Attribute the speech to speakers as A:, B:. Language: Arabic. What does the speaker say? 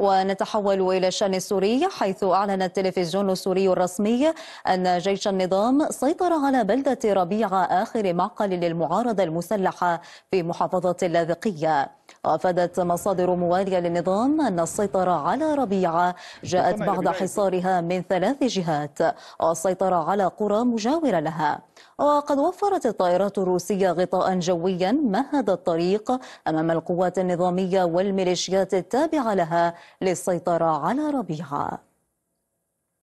A: ونتحول إلى الشأن السوري حيث أعلن التلفزيون السوري الرسمي أن جيش النظام سيطر على بلدة ربيع آخر معقل للمعارضة المسلحة في محافظة اللاذقية وافادت مصادر مواليه للنظام ان السيطره على ربيعه جاءت بعد حصارها من ثلاث جهات والسيطره على قرى مجاوره لها وقد وفرت الطائرات الروسيه غطاء جويا مهد الطريق امام القوات النظاميه والميليشيات التابعه لها للسيطره على ربيعه